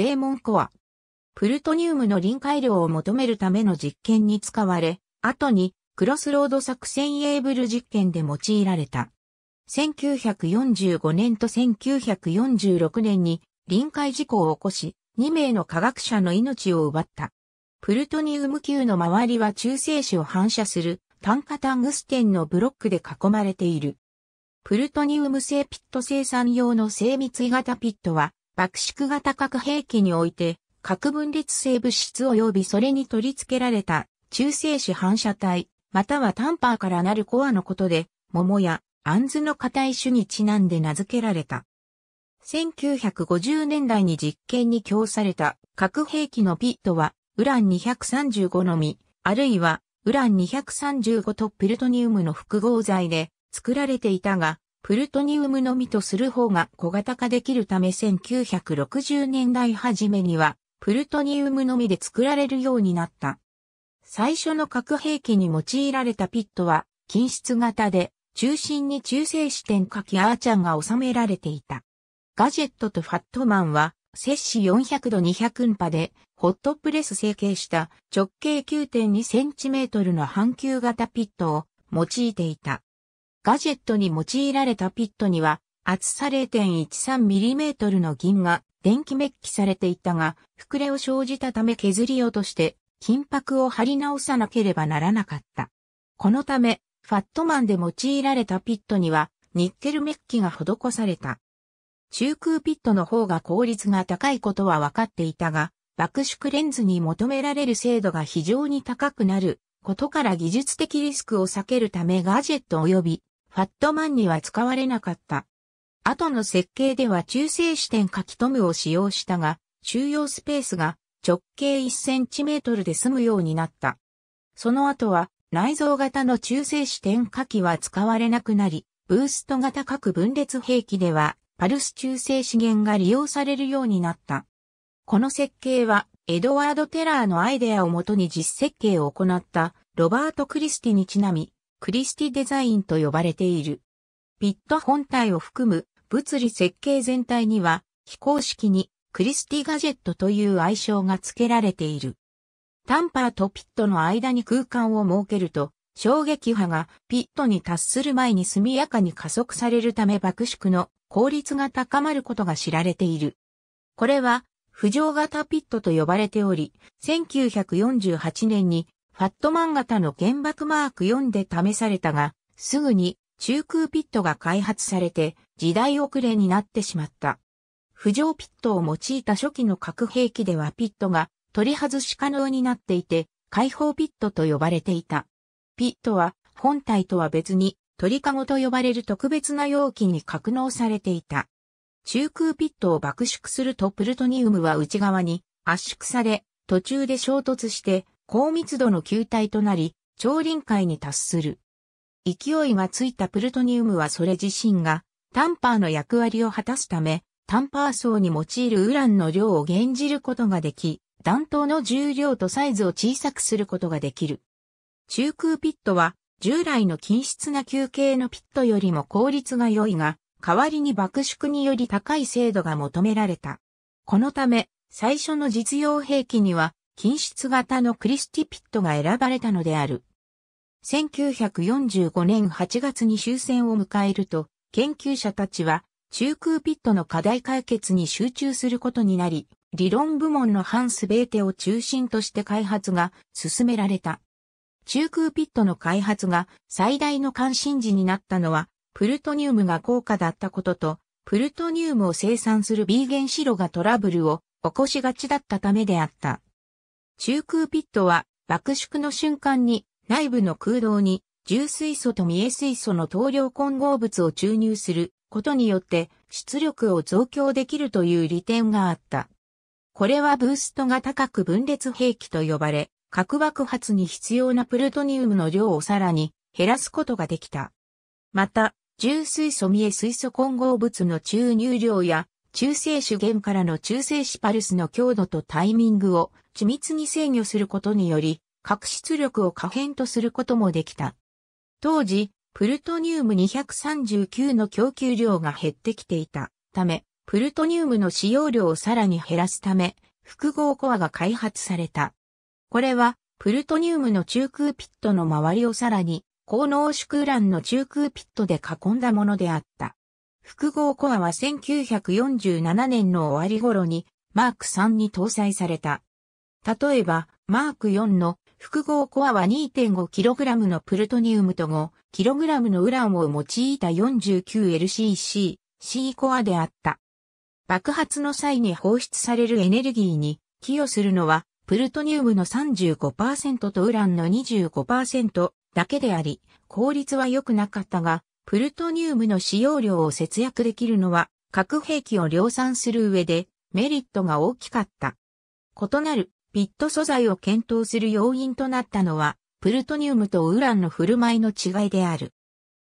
デーモンコア。プルトニウムの臨界量を求めるための実験に使われ、後にクロスロード作戦エーブル実験で用いられた。1945年と1946年に臨界事故を起こし、2名の科学者の命を奪った。プルトニウム級の周りは中性子を反射する炭化タングステンのブロックで囲まれている。プルトニウム製ピット生産用の精密型ピットは爆縮型核兵器において、核分裂性物質及びそれに取り付けられた中性子反射体、またはタンパーからなるコアのことで、桃やアンズの硬い種にちなんで名付けられた。1950年代に実験に供された核兵器のピットは、ウラン235のみ、あるいはウラン235とプルトニウムの複合剤で作られていたが、プルトニウムのみとする方が小型化できるため1960年代初めには、プルトニウムのみで作られるようになった。最初の核兵器に用いられたピットは、均質型で、中心に中性子点かきアーチャンが収められていた。ガジェットとファットマンは、摂氏400度200ンパで、ホットプレス成形した直径 9.2cm の半球型ピットを用いていた。ガジェットに用いられたピットには、厚さ 0.13mm の銀が電気メッキされていたが、膨れを生じたため削り落として、金箔を貼り直さなければならなかった。このため、ファットマンで用いられたピットには、ニッケルメッキが施された。中空ピットの方が効率が高いことは分かっていたが、爆縮レンズに求められる精度が非常に高くなることから技術的リスクを避けるためガジェット及びファットマンには使われなかった。後の設計では中性視点書きトムを使用したが、収容スペースが直径1センチメートルで済むようになった。その後は内蔵型の中性視点書きは使われなくなり、ブースト型各分裂兵器ではパルス中性資源が利用されるようになった。この設計はエドワード・テラーのアイデアをもとに実設計を行ったロバート・クリスティにちなみ、クリスティデザインと呼ばれている。ピット本体を含む物理設計全体には非公式にクリスティガジェットという愛称が付けられている。タンパーとピットの間に空間を設けると衝撃波がピットに達する前に速やかに加速されるため爆縮の効率が高まることが知られている。これは浮上型ピットと呼ばれており、1948年にファットマン型の原爆マーク4で試されたが、すぐに中空ピットが開発されて時代遅れになってしまった。浮上ピットを用いた初期の核兵器ではピットが取り外し可能になっていて、解放ピットと呼ばれていた。ピットは本体とは別に鳥かごと呼ばれる特別な容器に格納されていた。中空ピットを爆縮するとプルトニウムは内側に圧縮され、途中で衝突して高密度の球体となり、超臨界に達する。勢いがついたプルトニウムはそれ自身がタンパーの役割を果たすため、タンパー層に用いるウランの量を減じることができ、弾頭の重量とサイズを小さくすることができる。中空ピットは従来の均質な球形のピットよりも効率が良いが、代わりに爆縮により高い精度が求められた。このため、最初の実用兵器には金質型のクリスティピットが選ばれたのである。1945年8月に終戦を迎えると、研究者たちは中空ピットの課題解決に集中することになり、理論部門の半すべてを中心として開発が進められた。中空ピットの開発が最大の関心事になったのは、プルトニウムが高価だったことと、プルトニウムを生産する B 原子炉がトラブルを起こしがちだったためであった。中空ピットは爆縮の瞬間に内部の空洞に重水素と未栄水素の投量混合物を注入することによって出力を増強できるという利点があった。これはブーストが高く分裂兵器と呼ばれ、核爆発に必要なプルトニウムの量をさらに減らすことができた。また、重水素未栄水素混合物の注入量や中性子源からの中性子パルスの強度とタイミングを緻密に制御することにより、核出力を可変とすることもできた。当時、プルトニウム239の供給量が減ってきていたため、プルトニウムの使用量をさらに減らすため、複合コアが開発された。これは、プルトニウムの中空ピットの周りをさらに、高濃縮ウランの中空ピットで囲んだものであった。複合コアは1947年の終わり頃にマーク3に搭載された。例えば、マーク4の複合コアは 2.5kg のプルトニウムと 5kg のウランを用いた 49LCC、C コアであった。爆発の際に放出されるエネルギーに寄与するのは、プルトニウムの35%とウランの25%だけであり、効率は良くなかったが、プルトニウムの使用量を節約できるのは、核兵器を量産する上でメリットが大きかった。異なるピット素材を検討する要因となったのは、プルトニウムとウランの振る舞いの違いである。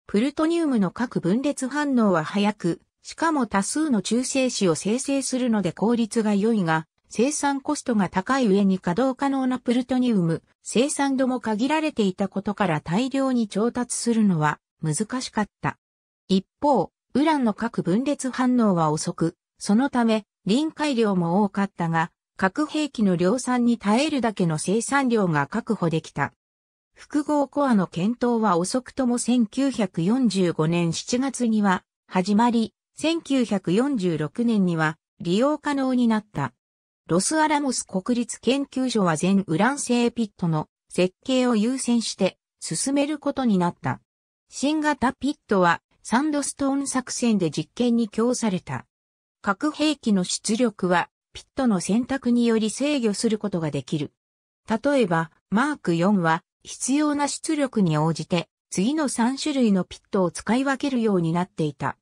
プルトニウムの核分裂反応は早く、しかも多数の中性子を生成するので効率が良いが、生産コストが高い上に稼働可能なプルトニウム、生産度も限られていたことから大量に調達するのは難しかった。一方、ウランの核分裂反応は遅く、そのため、臨界量も多かったが、核兵器の量産に耐えるだけの生産量が確保できた。複合コアの検討は遅くとも1945年7月には始まり、1946年には利用可能になった。ロスアラモス国立研究所は全ウラン製ピットの設計を優先して進めることになった。新型ピットはサンドストーン作戦で実験に供された。核兵器の出力はピットの選択により制御することができる。例えば、マーク4は必要な出力に応じて次の3種類のピットを使い分けるようになっていた。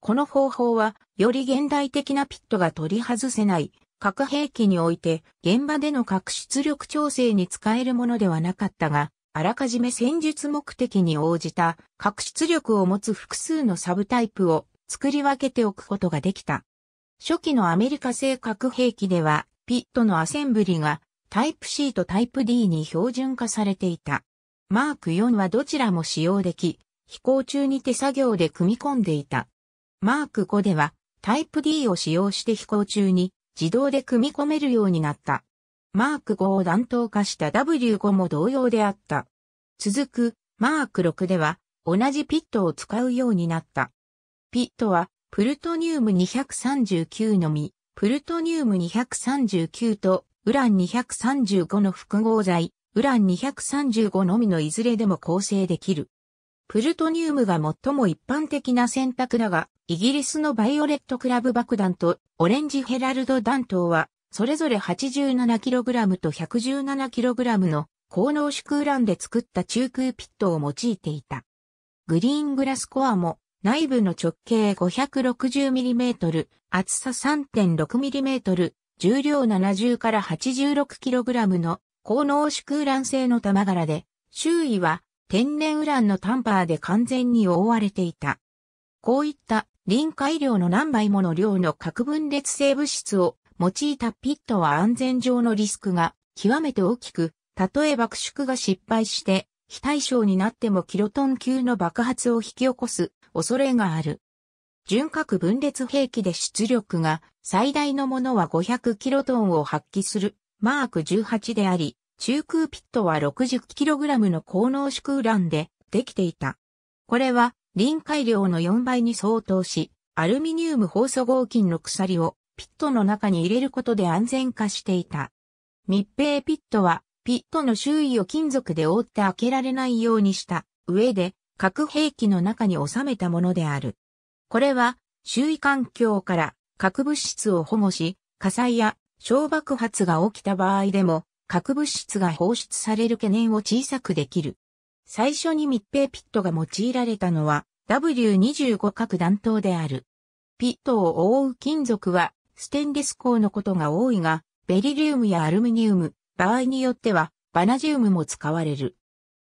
この方法はより現代的なピットが取り外せない核兵器において現場での核出力調整に使えるものではなかったが、あらかじめ戦術目的に応じた、核出力を持つ複数のサブタイプを作り分けておくことができた。初期のアメリカ製核兵器では、ピットのアセンブリがタイプ C とタイプ D に標準化されていた。マーク4はどちらも使用でき、飛行中に手作業で組み込んでいた。マーク5ではタイプ D を使用して飛行中に自動で組み込めるようになった。マーク5を弾頭化した W5 も同様であった。続く、マーク6では、同じピットを使うようになった。ピットは、プルトニウム239のみ、プルトニウム239とウラン235の複合剤、ウラン235のみのいずれでも構成できる。プルトニウムが最も一般的な選択だが、イギリスのバイオレットクラブ爆弾とオレンジヘラルド弾頭はそれぞれ 87kg と 117kg の高濃縮ウランで作った中空ピットを用いていた。グリーングラスコアも内部の直径 560mm、厚さ 3.6mm、重量70から 86kg の高濃縮ウラン製の玉柄で、周囲は天然ウランのタンパーで完全に覆われていた。こういった臨界量の何倍もの量の核分裂性物質を用いたピットは安全上のリスクが極めて大きく、例え爆縮が失敗して非対称になってもキロトン級の爆発を引き起こす恐れがある。純核分裂兵器で出力が最大のものは500キロトンを発揮するマーク18であり、中空ピットは6 0キログラムの高濃縮ウランでできていた。これは臨界量の4倍に相当し、アルミニウム放素合金の鎖をピットの中に入れることで安全化していた。密閉ピットは、ピットの周囲を金属で覆って開けられないようにした上で、核兵器の中に収めたものである。これは、周囲環境から核物質を保護し、火災や小爆発が起きた場合でも、核物質が放出される懸念を小さくできる。最初に密閉ピットが用いられたのは W25 核弾頭である。ピットを覆う金属はステンレス鋼のことが多いが、ベリリウムやアルミニウム、場合によってはバナジウムも使われる。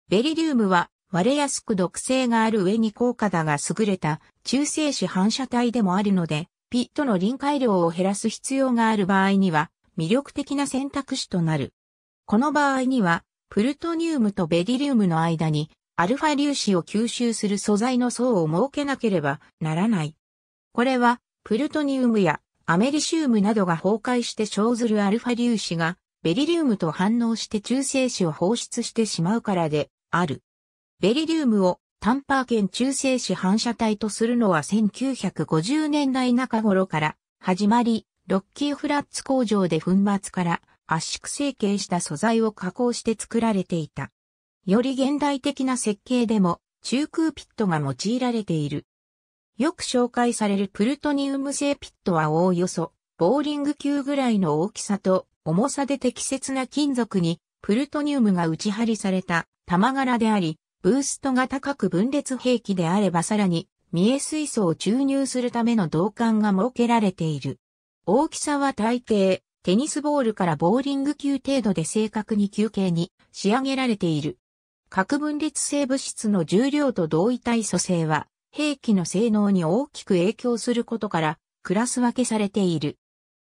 ベリリウムは割れやすく毒性がある上に高価だが優れた中性子反射体でもあるので、ピットの臨界量を減らす必要がある場合には魅力的な選択肢となる。この場合には、プルトニウムとベリリウムの間にアルファ粒子を吸収する素材の層を設けなければならない。これは、プルトニウムやアメリシウムなどが崩壊して生ずるアルファ粒子がベリリウムと反応して中性子を放出してしまうからである。ベリリウムをタンパー圏中性子反射体とするのは1950年代中頃から始まり、ロッキーフラッツ工場で粉末から圧縮成形した素材を加工して作られていた。より現代的な設計でも中空ピットが用いられている。よく紹介されるプルトニウム製ピットはおおよそ、ボーリング球ぐらいの大きさと重さで適切な金属にプルトニウムが打ち張りされた玉柄であり、ブーストが高く分裂兵器であればさらに、見え水素を注入するための導管が設けられている。大きさは大抵、テニスボールからボーリング球程度で正確に球形に仕上げられている。核分裂性物質の重量と同位体組成は兵器の性能に大きく影響することから、クラス分けされている。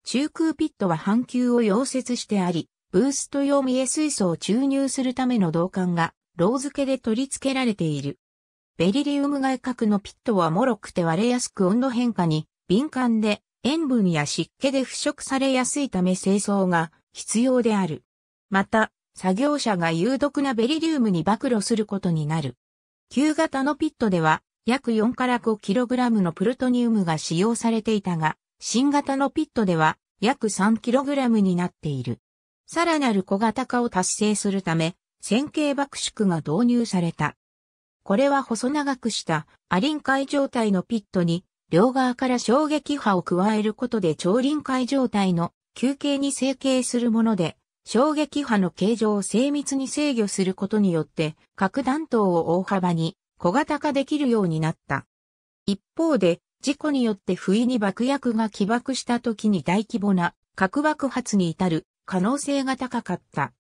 中空ピットは半球を溶接してあり、ブースト用見え水素を注入するための導管が、ロウ付けで取り付けられている。ベリリウム外角のピットは脆くて割れやすく温度変化に敏感で、塩分や湿気で腐食されやすいため清掃が必要である。また、作業者が有毒なベリリウムに曝露することになる。旧型のピットでは、約4から 5kg のプルトニウムが使用されていたが、新型のピットでは約 3kg になっている。さらなる小型化を達成するため、線形爆縮が導入された。これは細長くしたアリン海状態のピットに両側から衝撃波を加えることで超臨界状態の球形に成形するもので、衝撃波の形状を精密に制御することによって、核弾頭を大幅に小型化できるようになった。一方で、事故によって不意に爆薬が起爆した時に大規模な核爆発に至る可能性が高かった。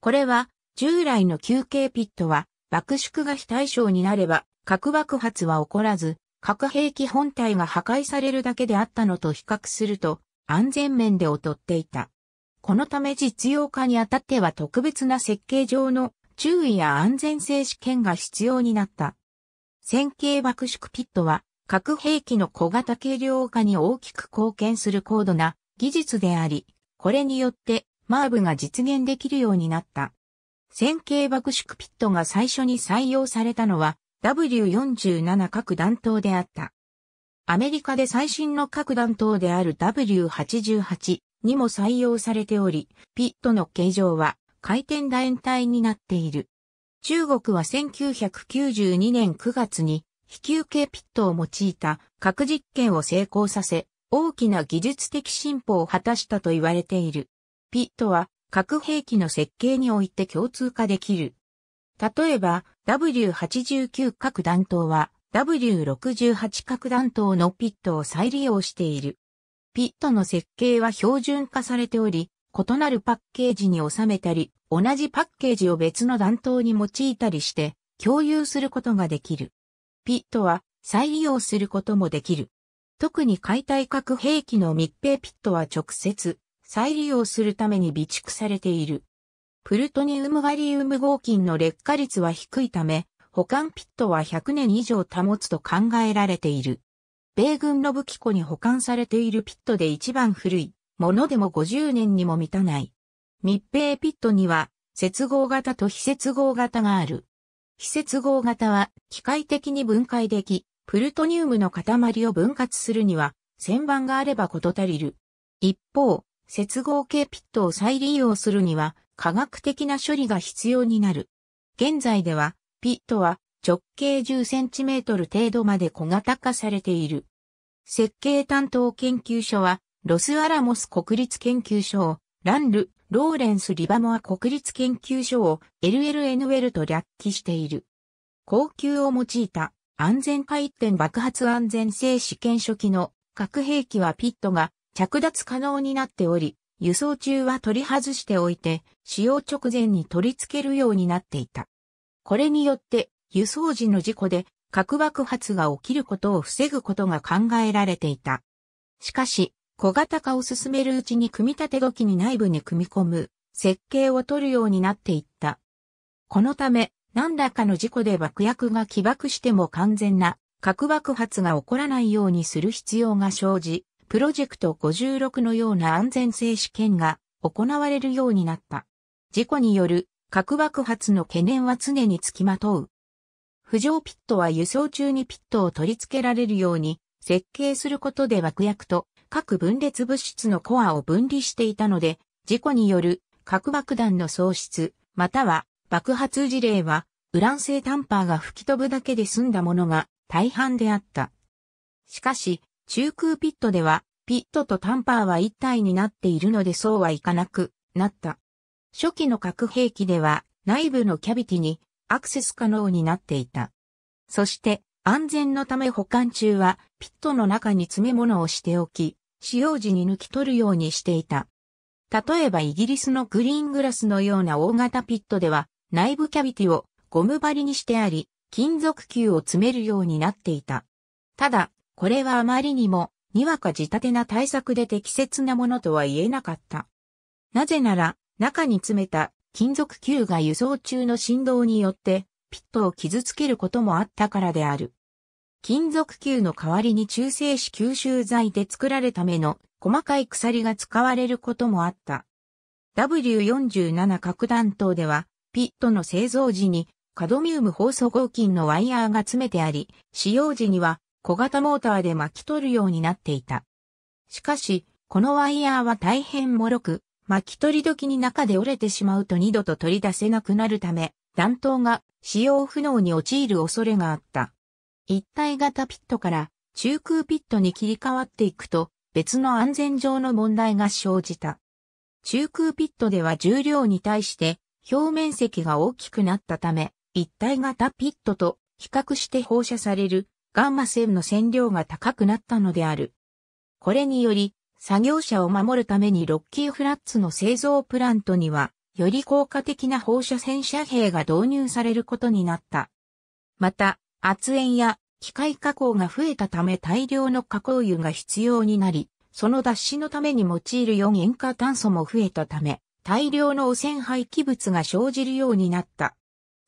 これは、従来の休憩ピットは、爆縮が非対称になれば、核爆発は起こらず、核兵器本体が破壊されるだけであったのと比較すると、安全面で劣っていた。このため実用化にあたっては特別な設計上の注意や安全性試験が必要になった。線形爆縮ピットは、核兵器の小型軽量化に大きく貢献する高度な技術であり、これによってマーブが実現できるようになった。線形爆縮ピットが最初に採用されたのは W47 核弾頭であった。アメリカで最新の核弾頭である W88 にも採用されており、ピットの形状は回転楕円体になっている。中国は1992年9月に飛球系ピットを用いた核実験を成功させ、大きな技術的進歩を果たしたと言われている。ピットは核兵器の設計において共通化できる。例えば W89 核弾頭は W68 核弾頭のピットを再利用している。ピットの設計は標準化されており、異なるパッケージに収めたり、同じパッケージを別の弾頭に用いたりして、共有することができる。ピットは再利用することもできる。特に解体核兵器の密閉ピットは直接再利用するために備蓄されている。プルトニウムガリウム合金の劣化率は低いため、保管ピットは100年以上保つと考えられている。米軍の武器庫に保管されているピットで一番古いものでも50年にも満たない。密閉ピットには、接合型と非接合型がある。非接合型は、機械的に分解でき、プルトニウムの塊を分割するには、旋盤があればこと足りる。一方、接合系ピットを再利用するには、科学的な処理が必要になる。現在では、ピットは直径 10cm 程度まで小型化されている。設計担当研究所は、ロスアラモス国立研究所を、ランル、ローレンス・リバモア国立研究所を LLNL と略記している。高級を用いた安全回転爆発安全性試験初期の核兵器はピットが着脱可能になっており、輸送中は取り外しておいて、使用直前に取り付けるようになっていた。これによって、輸送時の事故で核爆発が起きることを防ぐことが考えられていた。しかし、小型化を進めるうちに組み立て時に内部に組み込む設計を取るようになっていった。このため、何らかの事故で爆薬が起爆しても完全な核爆発が起こらないようにする必要が生じ、プロジェクト56のような安全性試験が行われるようになった。事故による核爆発の懸念は常につきまとう。浮上ピットは輸送中にピットを取り付けられるように設計することで爆薬と各分裂物質のコアを分離していたので、事故による核爆弾の喪失、または爆発事例は、ウラン製タンパーが吹き飛ぶだけで済んだものが大半であった。しかし、中空ピットでは、ピットとタンパーは一体になっているのでそうはいかなくなった。初期の核兵器では、内部のキャビティにアクセス可能になっていた。そして、安全のため保管中は、ピットの中に詰め物をしておき、使用時に抜き取るようにしていた。例えばイギリスのグリーングラスのような大型ピットでは内部キャビティをゴム張りにしてあり、金属球を詰めるようになっていた。ただ、これはあまりにも、にわか仕立てな対策で適切なものとは言えなかった。なぜなら、中に詰めた金属球が輸送中の振動によって、ピットを傷つけることもあったからである。金属球の代わりに中性子吸収剤で作られための細かい鎖が使われることもあった。W47 核弾頭では、ピットの製造時にカドミウム放送合金のワイヤーが詰めてあり、使用時には小型モーターで巻き取るようになっていた。しかし、このワイヤーは大変脆く、巻き取り時に中で折れてしまうと二度と取り出せなくなるため、弾頭が使用不能に陥る恐れがあった。一体型ピットから中空ピットに切り替わっていくと別の安全上の問題が生じた。中空ピットでは重量に対して表面積が大きくなったため、一体型ピットと比較して放射されるガンマ線の線量が高くなったのである。これにより、作業者を守るためにロッキーフラッツの製造プラントには、より効果的な放射線遮蔽が導入されることになった。また、圧煙や機械加工が増えたため大量の加工油が必要になり、その脱脂のために用いる4塩化炭素も増えたため、大量の汚染廃棄物が生じるようになった。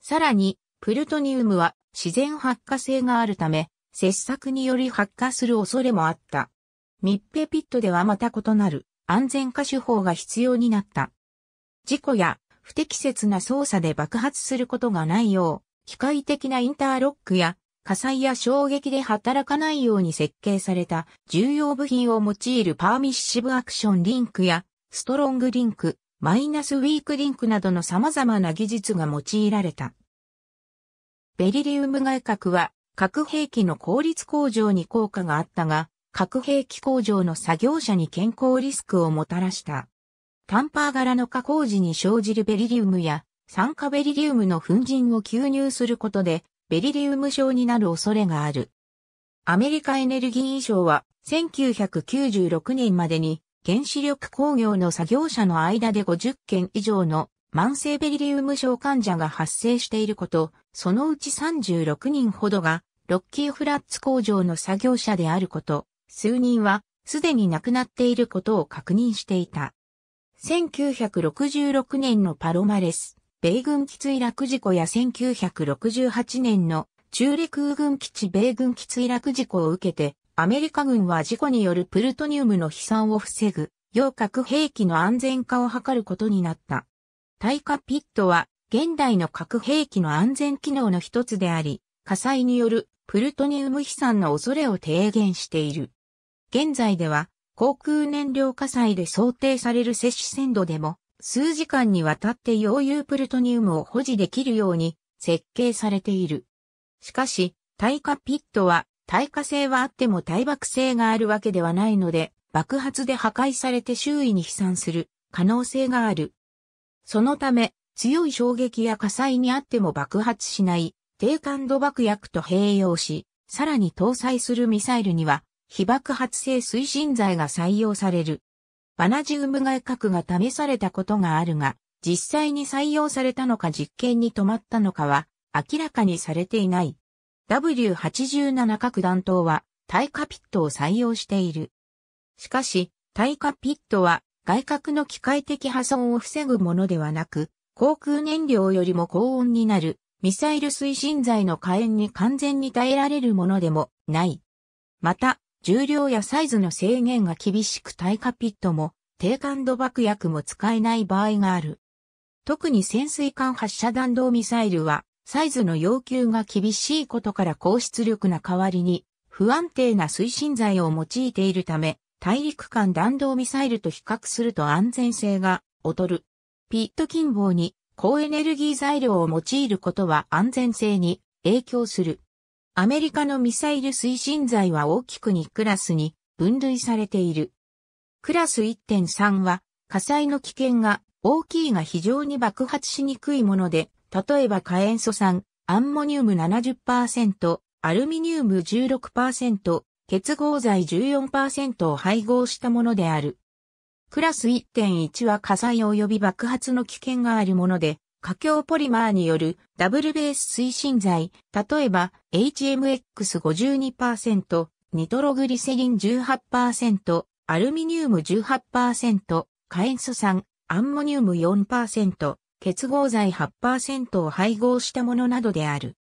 さらに、プルトニウムは自然発火性があるため、切削により発火する恐れもあった。密閉ピットではまた異なる安全化手法が必要になった。事故や不適切な操作で爆発することがないよう、機械的なインターロックや火災や衝撃で働かないように設計された重要部品を用いるパーミッシブアクションリンクやストロングリンク、マイナスウィークリンクなどの様々な技術が用いられた。ベリリウム外核は核兵器の効率向上に効果があったが、核兵器工場の作業者に健康リスクをもたらした。タンパー柄の加工時に生じるベリリウムや酸化ベリリウムの粉塵を吸入することで、ベリリウム症になる恐れがある。アメリカエネルギー省は、1996年までに、原子力工業の作業者の間で50件以上の慢性ベリリウム症患者が発生していること、そのうち36人ほどが、ロッキーフラッツ工場の作業者であること、数人は、すでに亡くなっていることを確認していた。1966年のパロマレス、米軍基墜落事故や1968年の中陸空軍基地米軍基墜落事故を受けて、アメリカ軍は事故によるプルトニウムの飛散を防ぐ、洋核兵器の安全化を図ることになった。耐火ピットは、現代の核兵器の安全機能の一つであり、火災によるプルトニウム飛散の恐れを低減している。現在では、航空燃料火災で想定される摂取鮮度でも、数時間にわたって溶融プルトニウムを保持できるように設計されている。しかし、耐火ピットは、耐火性はあっても耐爆性があるわけではないので、爆発で破壊されて周囲に飛散する可能性がある。そのため、強い衝撃や火災にあっても爆発しない低感度爆薬と併用し、さらに搭載するミサイルには、非爆発性推進剤が採用される。バナジウム外核が試されたことがあるが、実際に採用されたのか実験に止まったのかは明らかにされていない。W87 核弾頭は耐火ピットを採用している。しかし、耐火ピットは外核の機械的破損を防ぐものではなく、航空燃料よりも高温になるミサイル推進剤の火炎に完全に耐えられるものでもない。また、重量やサイズの制限が厳しく耐火ピットも、低感度爆薬も使えない場合がある。特に潜水艦発射弾道ミサイルは、サイズの要求が厳しいことから高出力な代わりに、不安定な推進剤を用いているため、大陸間弾道ミサイルと比較すると安全性が劣る。ピット近傍に高エネルギー材料を用いることは安全性に影響する。アメリカのミサイル推進剤は大きく2クラスに分類されている。クラス1.3は火災の危険が大きいが非常に爆発しにくいもので、例えば火塩素酸、アンモニウム70%、アルミニウム16%、結合剤14%を配合したものである。クラス1.1は火災及び爆発の危険があるもので、過強ポリマーによるダブルベース推進剤、例えば HMX52%、ニトログリセリン18%、アルミニウム18%、エン素酸、アンモニウム4%、結合剤8%を配合したものなどである。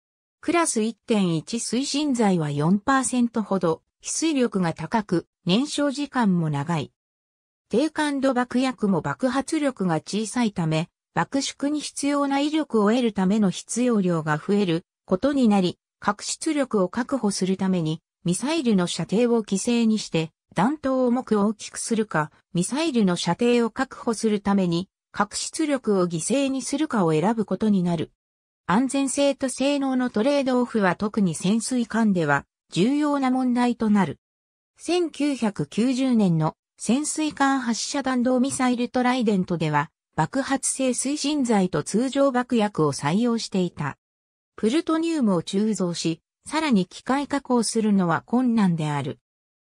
クラス1.1推進剤は4%ほど、非水力が高く、燃焼時間も長い。低感度爆薬も爆発力が小さいため、爆縮に必要な威力を得るための必要量が増えることになり、核出力を確保するために、ミサイルの射程を規制にして、弾頭を重く大きくするか、ミサイルの射程を確保するために、核出力を犠牲にするかを選ぶことになる。安全性と性能のトレードオフは特に潜水艦では重要な問題となる。1990年の潜水艦発射弾道ミサイルトライデントでは爆発性推進剤と通常爆薬を採用していた。プルトニウムを鋳造し、さらに機械加工するのは困難である。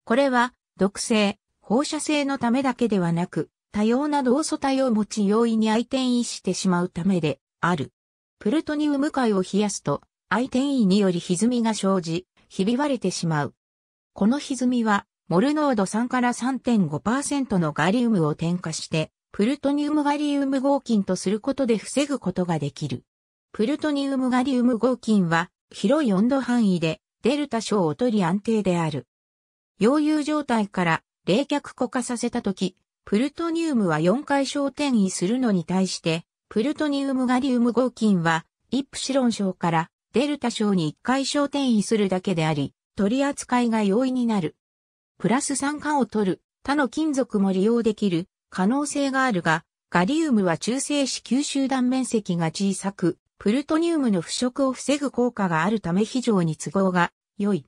これは、毒性、放射性のためだけではなく、多様な同素体を持ち容易に相転移してしまうためである。プルトニウム界を冷やすと、相転移により歪みが生じ、ひび割れてしまう。この歪みは、モル濃度3から3.5%のガリウムを添加して、プルトニウムガリウム合金とすることで防ぐことができる。プルトニウムガリウム合金は広い温度範囲でデルタ小を取り安定である。溶融状態から冷却固化させたとき、プルトニウムは4回小転移するのに対して、プルトニウムガリウム合金はイプシロン小からデルタ小に1回小転移するだけであり、取り扱いが容易になる。プラス酸化を取る他の金属も利用できる可能性があるが、ガリウムは中性子吸収断面積が小さく、プルトニウムの腐食を防ぐ効果があるため非常に都合が良い。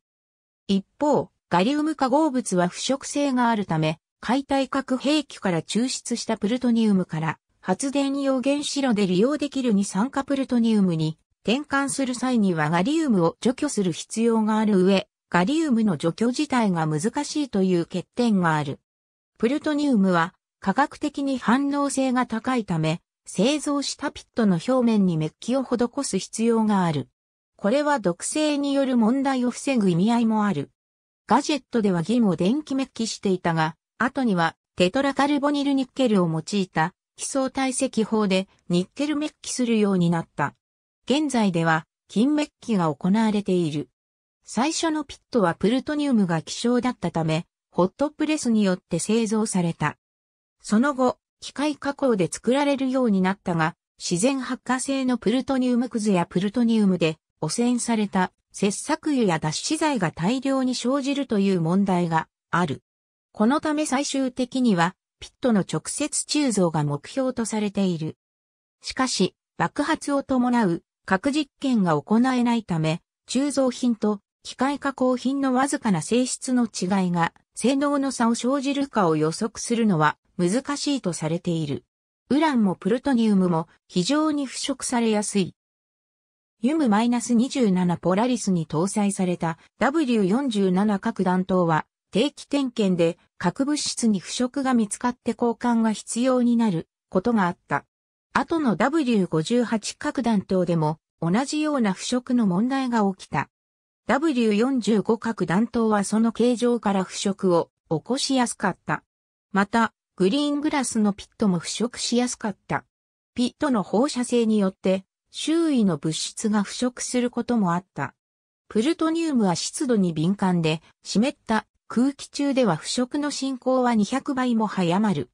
一方、ガリウム化合物は腐食性があるため、解体核兵器から抽出したプルトニウムから発電用原子炉で利用できる二酸化プルトニウムに転換する際にはガリウムを除去する必要がある上、ガリウムの除去自体が難しいという欠点がある。プルトニウムは科学的に反応性が高いため、製造したピットの表面にメッキを施す必要がある。これは毒性による問題を防ぐ意味合いもある。ガジェットでは銀を電気メッキしていたが、後にはテトラカルボニルニッケルを用いた基礎体積法でニッケルメッキするようになった。現在では金メッキが行われている。最初のピットはプルトニウムが希少だったため、ホットプレスによって製造された。その後、機械加工で作られるようになったが、自然発火性のプルトニウムくずやプルトニウムで汚染された切削油や脱脂剤が大量に生じるという問題がある。このため最終的にはピットの直接鋳造が目標とされている。しかし、爆発を伴う核実験が行えないため、鋳造品と機械加工品のわずかな性質の違いが性能の差を生じるかを予測するのは難しいとされている。ウランもプルトニウムも非常に腐食されやすい。ユム -27 ポラリスに搭載された W47 核弾頭は定期点検で核物質に腐食が見つかって交換が必要になることがあった。後の W58 核弾頭でも同じような腐食の問題が起きた。W45 核弾頭はその形状から腐食を起こしやすかった。また、グリーングラスのピットも腐食しやすかった。ピットの放射性によって、周囲の物質が腐食することもあった。プルトニウムは湿度に敏感で、湿った空気中では腐食の進行は200倍も早まる。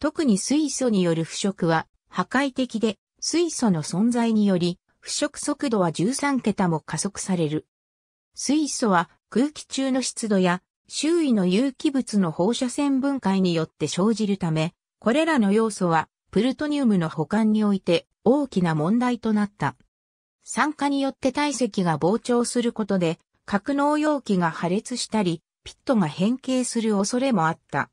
特に水素による腐食は破壊的で、水素の存在により、腐食速度は13桁も加速される。水素は空気中の湿度や周囲の有機物の放射線分解によって生じるため、これらの要素はプルトニウムの保管において大きな問題となった。酸化によって体積が膨張することで、格納容器が破裂したり、ピットが変形する恐れもあった。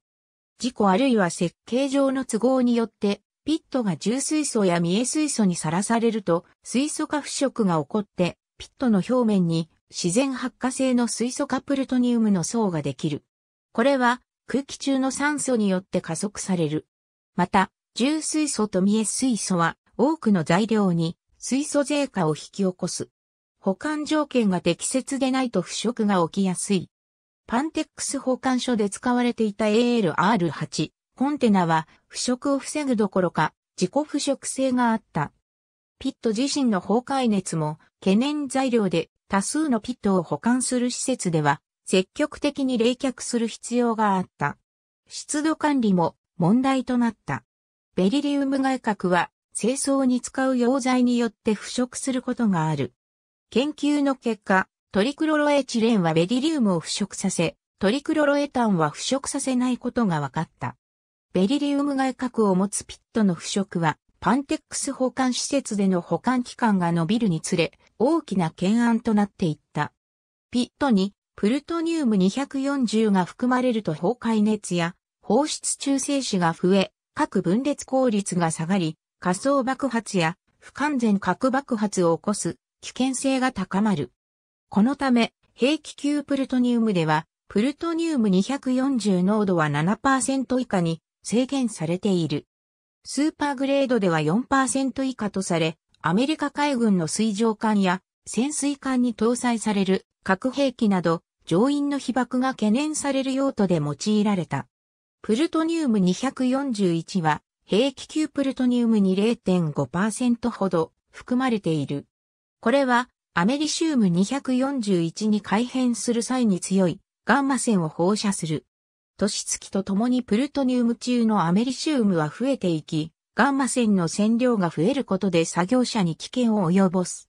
事故あるいは設計上の都合によって、ピットが重水素や未栄水素にさらされると、水素化腐食が起こって、ピットの表面に自然発火性の水素カプルトニウムの層ができる。これは空気中の酸素によって加速される。また、重水素とミエ水素は多くの材料に水素税化を引き起こす。保管条件が適切でないと腐食が起きやすい。パンテックス保管所で使われていた ALR8 コンテナは腐食を防ぐどころか自己腐食性があった。ピット自身の崩壊熱も懸念材料で多数のピットを保管する施設では、積極的に冷却する必要があった。湿度管理も問題となった。ベリリウム外核は清掃に使う溶剤によって腐食することがある。研究の結果、トリクロロエチレンはベリリウムを腐食させ、トリクロロエタンは腐食させないことが分かった。ベリリウム外核を持つピットの腐食はパンテックス保管施設での保管期間が延びるにつれ、大きな懸案となっていった。ピットにプルトニウム240が含まれると崩壊熱や放出中性子が増え、核分裂効率が下がり、仮想爆発や不完全核爆発を起こす危険性が高まる。このため、兵器級プルトニウムでは、プルトニウム240濃度は7%以下に制限されている。スーパーグレードでは4%以下とされ、アメリカ海軍の水上艦や潜水艦に搭載される核兵器など乗員の被爆が懸念される用途で用いられた。プルトニウム241は兵器級プルトニウムに0.5%ほど含まれている。これはアメリシウム241に改変する際に強いガンマ線を放射する年月とともにプルトニウム中のアメリシウムは増えていき、ガンマ線の線量が増えることで作業者に危険を及ぼす。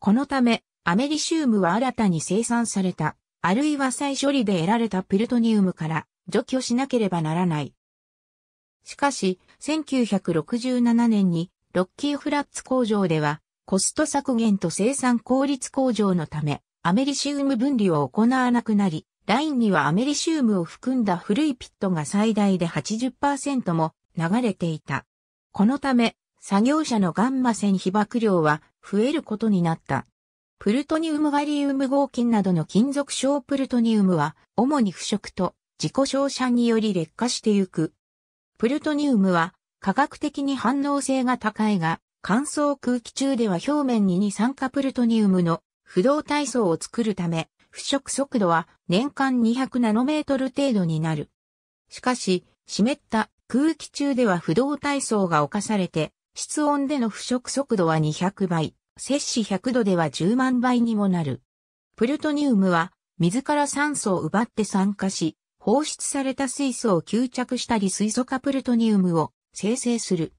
このため、アメリシウムは新たに生産された、あるいは再処理で得られたプルトニウムから除去しなければならない。しかし、1967年にロッキーフラッツ工場では、コスト削減と生産効率向上のため、アメリシウム分離を行わなくなり、ラインにはアメリシウムを含んだ古いピットが最大で80%も流れていた。このため、作業者のガンマ線被曝量は増えることになった。プルトニウムガリウム合金などの金属小プルトニウムは、主に腐食と自己照射により劣化してゆく。プルトニウムは、科学的に反応性が高いが、乾燥空気中では表面に二酸化プルトニウムの不動体層を作るため、腐食速度は年間200ナノメートル程度になる。しかし、湿った空気中では不動体層が侵されて、室温での腐食速度は200倍、摂氏100度では10万倍にもなる。プルトニウムは、水から酸素を奪って酸化し、放出された水素を吸着したり水素化プルトニウムを生成する。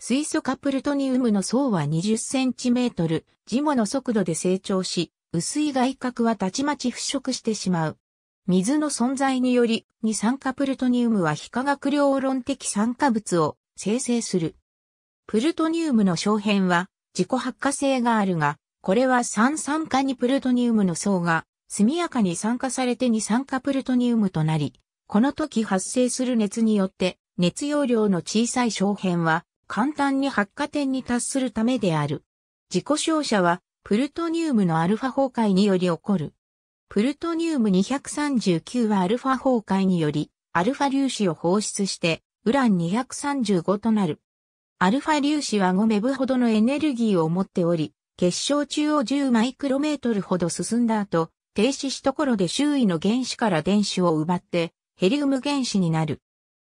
水素化プルトニウムの層は20センチメートル、ジモの速度で成長し、薄い外角はたちまち腐食してしまう。水の存在により、二酸化プルトニウムは非化学量論的酸化物を生成する。プルトニウムの小片は自己発火性があるが、これは三酸化にプルトニウムの層が速やかに酸化されて二酸化プルトニウムとなり、この時発生する熱によって熱容量の小さい小片は簡単に発火点に達するためである。自己照射はプルトニウムのアルファ崩壊により起こる。プルトニウム239はアルファ崩壊により、アルファ粒子を放出して、ウラン235となる。アルファ粒子は5メブほどのエネルギーを持っており、結晶中を10マイクロメートルほど進んだ後、停止しところで周囲の原子から電子を奪って、ヘリウム原子になる。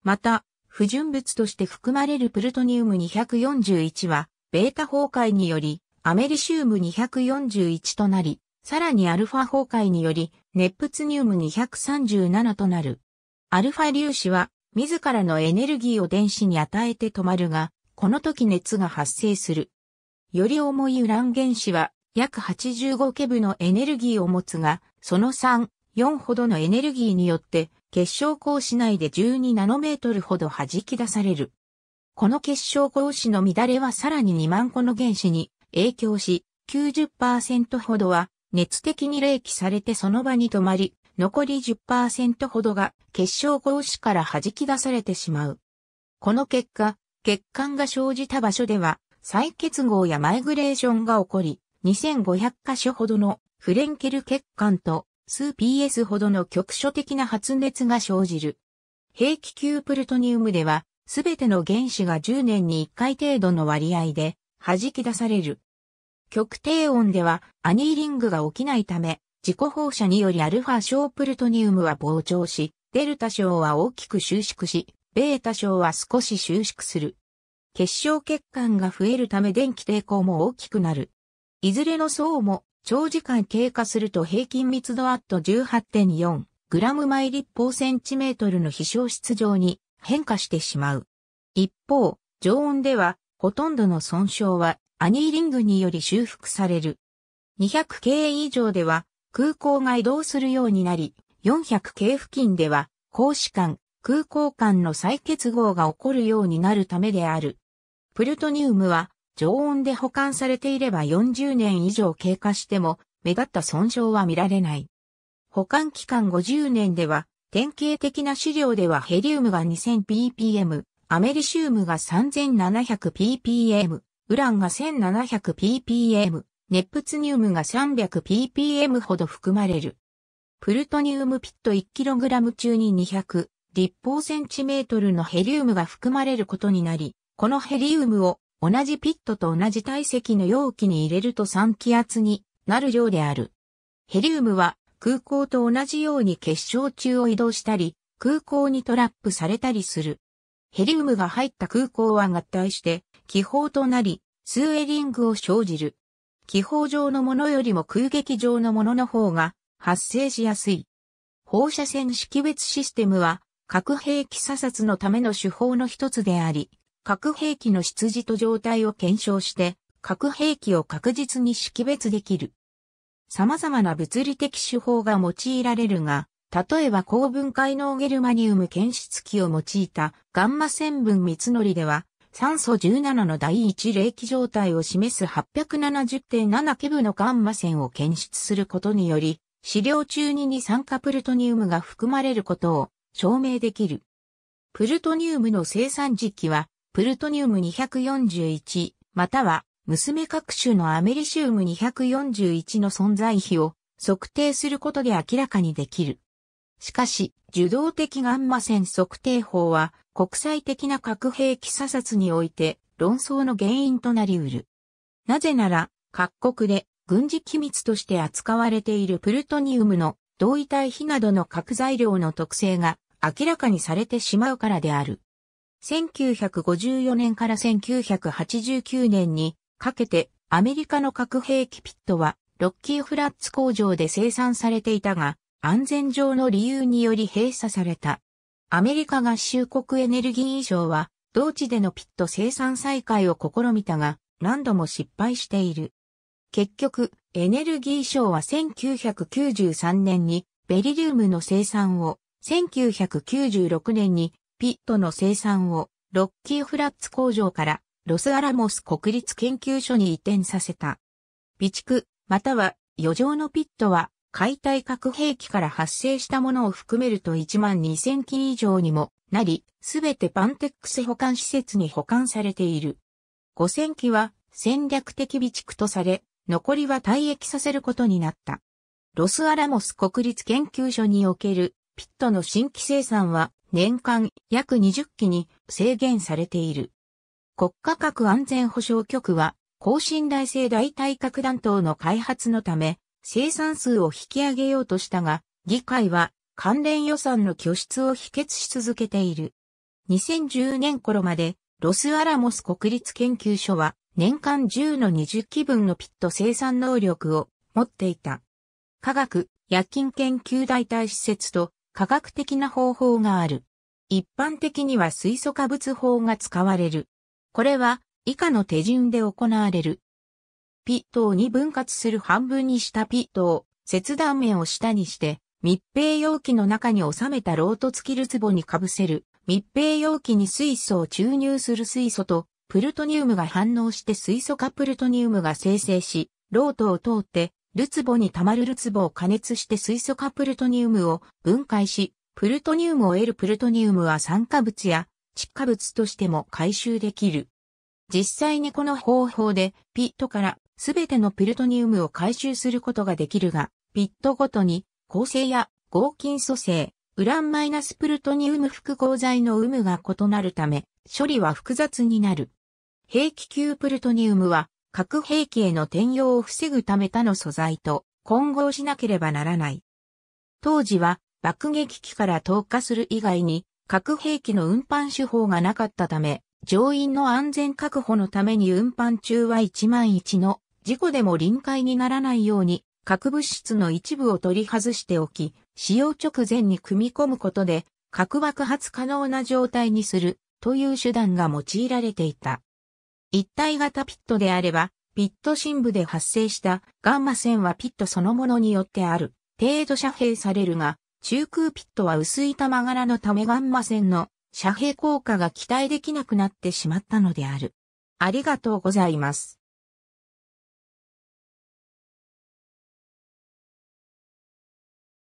また、不純物として含まれるプルトニウム241は、ベータ崩壊により、アメリシウム241となり、さらにアルファ崩壊により、ネプツニウム237となる。アルファ粒子は、自らのエネルギーを電子に与えて止まるが、この時熱が発生する。より重いウラン原子は、約85ケブのエネルギーを持つが、その3、4ほどのエネルギーによって、結晶光子内で12ナノメートルほど弾き出される。この結晶光子の乱れはさらに2万個の原子に影響し、90%ほどは熱的に冷気されてその場に止まり、残り10%ほどが結晶格子から弾き出されてしまう。この結果、血管が生じた場所では、再結合やマイグレーションが起こり、2500箇所ほどのフレンケル血管と数 PS ほどの局所的な発熱が生じる。平気球プルトニウムでは、すべての原子が10年に1回程度の割合で弾き出される。極低温ではアニーリングが起きないため、自己放射によりアルファ小プルトニウムは膨張し、デルタ小は大きく収縮し、ベータ小は少し収縮する。結晶血管が増えるため電気抵抗も大きくなる。いずれの層も長時間経過すると平均密度アット1 8 4ム毎立方センチメートルの飛翔質状に変化してしまう。一方、常温ではほとんどの損傷はアニーリングにより修復される。200系以上では空港が移動するようになり、400系付近では公子間、空港間の再結合が起こるようになるためである。プルトニウムは常温で保管されていれば40年以上経過しても目立った損傷は見られない。保管期間50年では典型的な資料ではヘリウムが 2000ppm、アメリシウムが 3700ppm、ウランが 1700ppm、ネプツニウムが 300ppm ほど含まれる。プルトニウムピット 1kg 中に200立方センチメートルのヘリウムが含まれることになり、このヘリウムを同じピットと同じ体積の容器に入れると3気圧になる量である。ヘリウムは空港と同じように結晶中を移動したり、空港にトラップされたりする。ヘリウムが入った空港は合体して気泡となり、スウェリングを生じる。気泡状のものよりも空撃状のものの方が発生しやすい。放射線識別システムは核兵器査察のための手法の一つであり、核兵器の出自と状態を検証して核兵器を確実に識別できる。様々な物理的手法が用いられるが、例えば高分解能ゲルマニウム検出器を用いたガンマ線分三のりでは、酸素17の第一冷気状態を示す870.7ケブのガンマ線を検出することにより、資料中に二酸化プルトニウムが含まれることを証明できる。プルトニウムの生産時期は、プルトニウム241、または、娘各種のアメリシウム241の存在比を測定することで明らかにできる。しかし、受動的ガンマ線測定法は、国際的な核兵器査察において、論争の原因となり得る。なぜなら、各国で軍事機密として扱われているプルトニウムの同位体比などの核材料の特性が明らかにされてしまうからである。1954年から1989年にかけてアメリカの核兵器ピットはロッキーフラッツ工場で生産されていたが、安全上の理由により閉鎖された。アメリカ合衆国エネルギー省は、同地でのピット生産再開を試みたが、何度も失敗している。結局、エネルギー省は1993年にベリリウムの生産を、1996年にピットの生産をロッキーフラッツ工場からロスアラモス国立研究所に移転させた。備蓄、または余剰のピットは解体核兵器から発生したものを含めると1万2000機以上にもなり、すべてパンテックス保管施設に保管されている。5000機は戦略的備蓄とされ、残りは退役させることになった。ロスアラモス国立研究所におけるピットの新規生産は年間約20機に制限されている。国家核安全保障局は、高信頼性大体核弾頭の開発のため、生産数を引き上げようとしたが、議会は関連予算の拠出を否決し続けている。2010年頃まで、ロスアラモス国立研究所は、年間10の20基分のピット生産能力を持っていた。科学、薬品研究代替施設と科学的な方法がある。一般的には水素化物法が使われる。これは以下の手順で行われる。ピットを2分割する半分にしたピットを切断面を下にして密閉容器の中に収めたロート付きるボにかぶせる密閉容器に水素を注入する水素とプルトニウムが反応して水素化プルトニウムが生成し、ロートを通ってるつぼに溜まるるつぼを加熱して水素化プルトニウムを分解し、プルトニウムを得るプルトニウムは酸化物や窒化物としても回収できる。実際にこの方法でピットからすべてのプルトニウムを回収することができるが、ピットごとに、構成や合金組成、ウランマイナスプルトニウム複合剤の有無が異なるため、処理は複雑になる。兵器級プルトニウムは、核兵器への転用を防ぐため他の素材と混合しなければならない。当時は、爆撃機から投下する以外に、核兵器の運搬手法がなかったため、乗員の安全確保のために運搬中は1万1の事故でも臨界にならないように、核物質の一部を取り外しておき、使用直前に組み込むことで、核爆発可能な状態にするという手段が用いられていた。一体型ピットであれば、ピット深部で発生したガンマ線はピットそのものによってある程度遮蔽されるが、中空ピットは薄い玉柄のためガンマ線の遮蔽効果が期待できなくなってしまったのである。ありがとうございます。